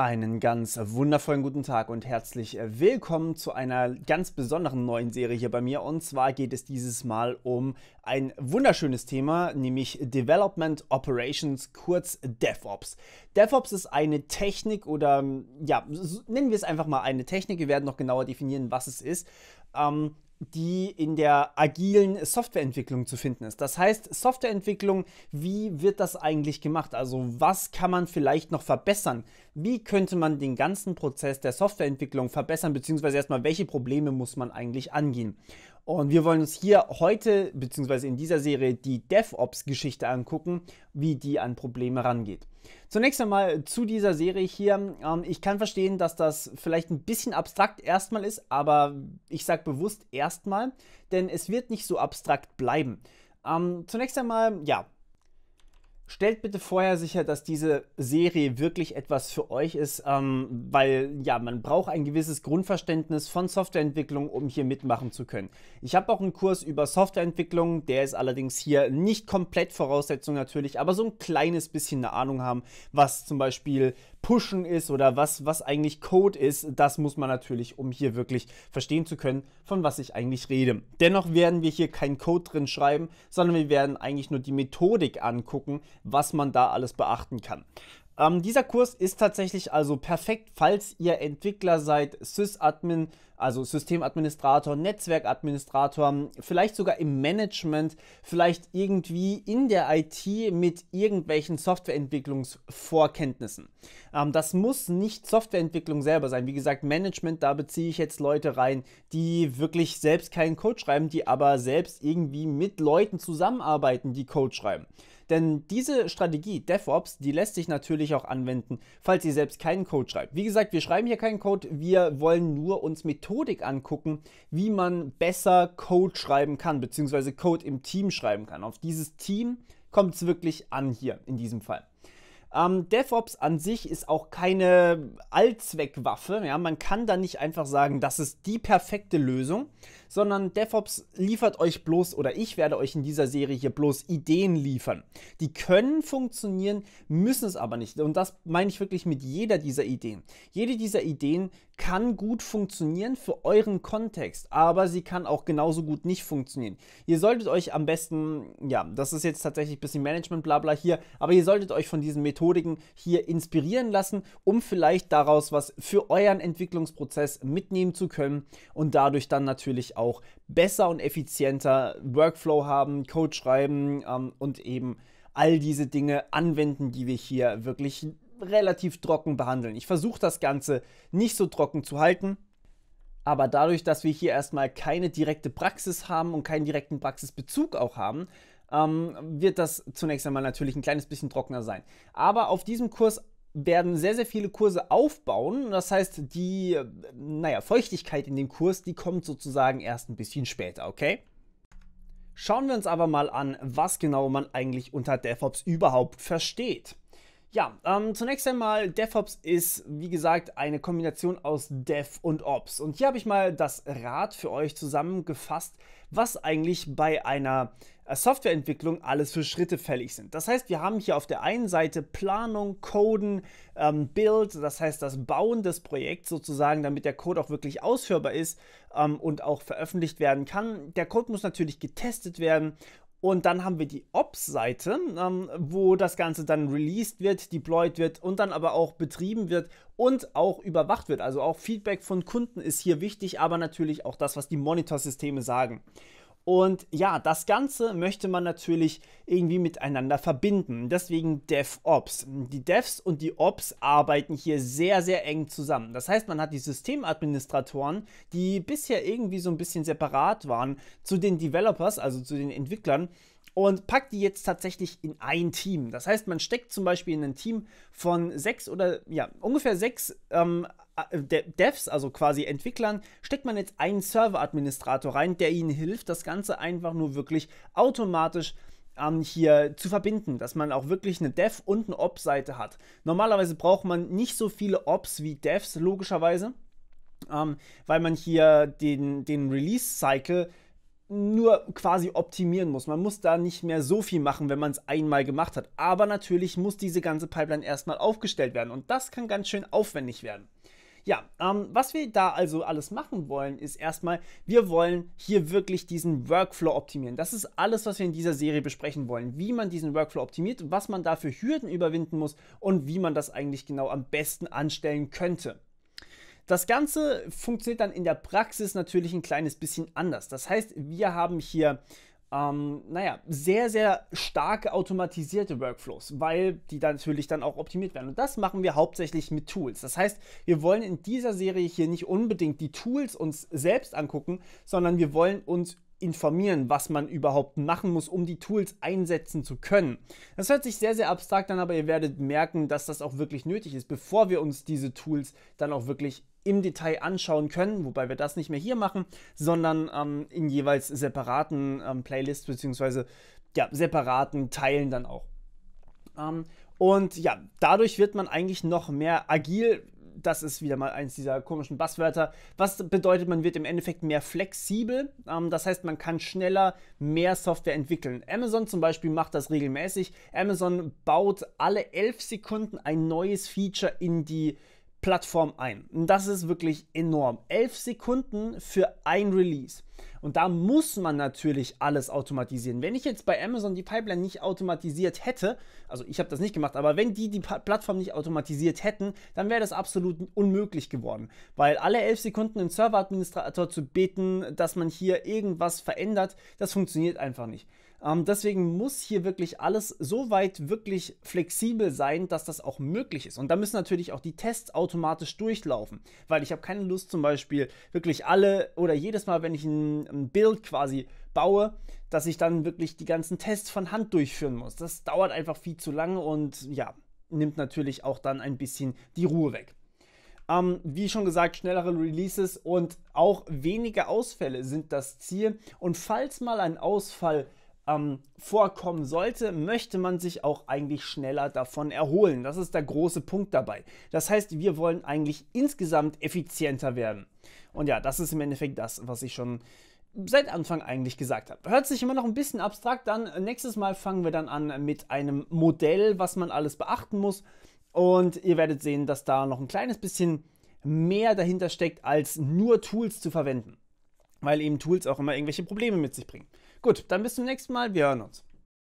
Einen ganz wundervollen guten Tag und herzlich äh, willkommen zu einer ganz besonderen neuen Serie hier bei mir. Und zwar geht es dieses Mal um ein wunderschönes Thema, nämlich Development Operations, kurz DevOps. DevOps ist eine Technik oder ja, nennen wir es einfach mal eine Technik. Wir werden noch genauer definieren, was es ist. Ähm, die in der agilen Softwareentwicklung zu finden ist. Das heißt, Softwareentwicklung, wie wird das eigentlich gemacht? Also was kann man vielleicht noch verbessern? Wie könnte man den ganzen Prozess der Softwareentwicklung verbessern? Beziehungsweise erstmal, welche Probleme muss man eigentlich angehen? Und wir wollen uns hier heute, beziehungsweise in dieser Serie, die DevOps-Geschichte angucken, wie die an Probleme rangeht. Zunächst einmal zu dieser Serie hier. Ähm, ich kann verstehen, dass das vielleicht ein bisschen abstrakt erstmal ist, aber ich sage bewusst erstmal, denn es wird nicht so abstrakt bleiben. Ähm, zunächst einmal, ja, Stellt bitte vorher sicher, dass diese Serie wirklich etwas für euch ist, ähm, weil ja, man braucht ein gewisses Grundverständnis von Softwareentwicklung, um hier mitmachen zu können. Ich habe auch einen Kurs über Softwareentwicklung, der ist allerdings hier nicht komplett Voraussetzung natürlich, aber so ein kleines bisschen eine Ahnung haben, was zum Beispiel Pushen ist oder was, was eigentlich Code ist, das muss man natürlich, um hier wirklich verstehen zu können, von was ich eigentlich rede. Dennoch werden wir hier keinen Code drin schreiben, sondern wir werden eigentlich nur die Methodik angucken, was man da alles beachten kann. Ähm, dieser Kurs ist tatsächlich also perfekt, falls ihr Entwickler seid, Sysadmin, also Systemadministrator, Netzwerkadministrator, vielleicht sogar im Management, vielleicht irgendwie in der IT mit irgendwelchen Softwareentwicklungsvorkenntnissen. Ähm, das muss nicht Softwareentwicklung selber sein. Wie gesagt, Management, da beziehe ich jetzt Leute rein, die wirklich selbst keinen Code schreiben, die aber selbst irgendwie mit Leuten zusammenarbeiten, die Code schreiben. Denn diese Strategie DevOps, die lässt sich natürlich natürlich auch anwenden, falls ihr selbst keinen Code schreibt. Wie gesagt, wir schreiben hier keinen Code, wir wollen nur uns Methodik angucken, wie man besser Code schreiben kann, beziehungsweise Code im Team schreiben kann. Auf dieses Team kommt es wirklich an hier in diesem Fall. Ähm, DevOps an sich ist auch keine Allzweckwaffe. Ja? Man kann da nicht einfach sagen, das ist die perfekte Lösung, sondern DevOps liefert euch bloß, oder ich werde euch in dieser Serie hier bloß Ideen liefern. Die können funktionieren, müssen es aber nicht. Und das meine ich wirklich mit jeder dieser Ideen. Jede dieser Ideen kann gut funktionieren für euren Kontext, aber sie kann auch genauso gut nicht funktionieren. Ihr solltet euch am besten, ja, das ist jetzt tatsächlich ein bisschen Management, blabla hier, aber ihr solltet euch von diesen Methoden Methodiken hier inspirieren lassen, um vielleicht daraus was für euren Entwicklungsprozess mitnehmen zu können und dadurch dann natürlich auch besser und effizienter Workflow haben, Code schreiben ähm, und eben all diese Dinge anwenden, die wir hier wirklich relativ trocken behandeln. Ich versuche das Ganze nicht so trocken zu halten. Aber dadurch, dass wir hier erstmal keine direkte Praxis haben und keinen direkten Praxisbezug auch haben, ähm, wird das zunächst einmal natürlich ein kleines bisschen trockener sein. Aber auf diesem Kurs werden sehr, sehr viele Kurse aufbauen. Das heißt, die, naja, Feuchtigkeit in dem Kurs, die kommt sozusagen erst ein bisschen später, okay? Schauen wir uns aber mal an, was genau man eigentlich unter DevOps überhaupt versteht. Ja, ähm, zunächst einmal, DevOps ist, wie gesagt, eine Kombination aus Dev und Ops. Und hier habe ich mal das Rad für euch zusammengefasst, was eigentlich bei einer äh, Softwareentwicklung alles für Schritte fällig sind. Das heißt, wir haben hier auf der einen Seite Planung, Coden, ähm, Build, das heißt das Bauen des Projekts sozusagen, damit der Code auch wirklich ausführbar ist ähm, und auch veröffentlicht werden kann. Der Code muss natürlich getestet werden und dann haben wir die Ops-Seite, ähm, wo das Ganze dann released wird, deployed wird und dann aber auch betrieben wird und auch überwacht wird. Also auch Feedback von Kunden ist hier wichtig, aber natürlich auch das, was die Monitor-Systeme sagen. Und ja, das Ganze möchte man natürlich irgendwie miteinander verbinden. Deswegen DevOps. Die Devs und die Ops arbeiten hier sehr, sehr eng zusammen. Das heißt, man hat die Systemadministratoren, die bisher irgendwie so ein bisschen separat waren, zu den Developers, also zu den Entwicklern, und packt die jetzt tatsächlich in ein Team. Das heißt, man steckt zum Beispiel in ein Team von sechs oder ja, ungefähr sechs ähm, äh, De Devs, also quasi Entwicklern, steckt man jetzt einen Server-Administrator rein, der ihnen hilft, das Ganze einfach nur wirklich automatisch ähm, hier zu verbinden, dass man auch wirklich eine Dev- und eine Ops-Seite hat. Normalerweise braucht man nicht so viele Ops wie Devs, logischerweise, ähm, weil man hier den, den Release-Cycle nur quasi optimieren muss. Man muss da nicht mehr so viel machen, wenn man es einmal gemacht hat. Aber natürlich muss diese ganze Pipeline erstmal aufgestellt werden und das kann ganz schön aufwendig werden. Ja, ähm, was wir da also alles machen wollen, ist erstmal, wir wollen hier wirklich diesen Workflow optimieren. Das ist alles, was wir in dieser Serie besprechen wollen. Wie man diesen Workflow optimiert, was man da für Hürden überwinden muss und wie man das eigentlich genau am besten anstellen könnte. Das Ganze funktioniert dann in der Praxis natürlich ein kleines bisschen anders. Das heißt, wir haben hier ähm, naja, sehr, sehr starke automatisierte Workflows, weil die dann natürlich dann auch optimiert werden. Und das machen wir hauptsächlich mit Tools. Das heißt, wir wollen in dieser Serie hier nicht unbedingt die Tools uns selbst angucken, sondern wir wollen uns informieren, was man überhaupt machen muss, um die Tools einsetzen zu können. Das hört sich sehr, sehr abstrakt an, aber ihr werdet merken, dass das auch wirklich nötig ist, bevor wir uns diese Tools dann auch wirklich im Detail anschauen können, wobei wir das nicht mehr hier machen, sondern ähm, in jeweils separaten ähm, Playlists bzw. Ja, separaten Teilen dann auch. Ähm, und ja, dadurch wird man eigentlich noch mehr agil, das ist wieder mal eins dieser komischen Basswörter. Was bedeutet, man wird im Endeffekt mehr flexibel. Ähm, das heißt, man kann schneller mehr Software entwickeln. Amazon zum Beispiel macht das regelmäßig. Amazon baut alle elf Sekunden ein neues Feature in die Plattform ein. Und das ist wirklich enorm. 11 Sekunden für ein Release. Und da muss man natürlich alles automatisieren. Wenn ich jetzt bei Amazon die Pipeline nicht automatisiert hätte, also ich habe das nicht gemacht, aber wenn die die Plattform nicht automatisiert hätten, dann wäre das absolut unmöglich geworden. Weil alle 11 Sekunden einen Serveradministrator zu beten, dass man hier irgendwas verändert, das funktioniert einfach nicht. Ähm, deswegen muss hier wirklich alles so weit wirklich flexibel sein, dass das auch möglich ist. Und da müssen natürlich auch die Tests automatisch durchlaufen, weil ich habe keine Lust zum Beispiel wirklich alle oder jedes Mal, wenn ich ein, ein Bild quasi baue, dass ich dann wirklich die ganzen Tests von Hand durchführen muss. Das dauert einfach viel zu lange und ja, nimmt natürlich auch dann ein bisschen die Ruhe weg. Ähm, wie schon gesagt, schnellere Releases und auch weniger Ausfälle sind das Ziel. Und falls mal ein Ausfall ähm, vorkommen sollte, möchte man sich auch eigentlich schneller davon erholen. Das ist der große Punkt dabei. Das heißt, wir wollen eigentlich insgesamt effizienter werden. Und ja, das ist im Endeffekt das, was ich schon seit Anfang eigentlich gesagt habe. Hört sich immer noch ein bisschen abstrakt an. Nächstes Mal fangen wir dann an mit einem Modell, was man alles beachten muss. Und ihr werdet sehen, dass da noch ein kleines bisschen mehr dahinter steckt, als nur Tools zu verwenden. Weil eben Tools auch immer irgendwelche Probleme mit sich bringen. Gut, dann bis zum nächsten Mal. Wir hören uns.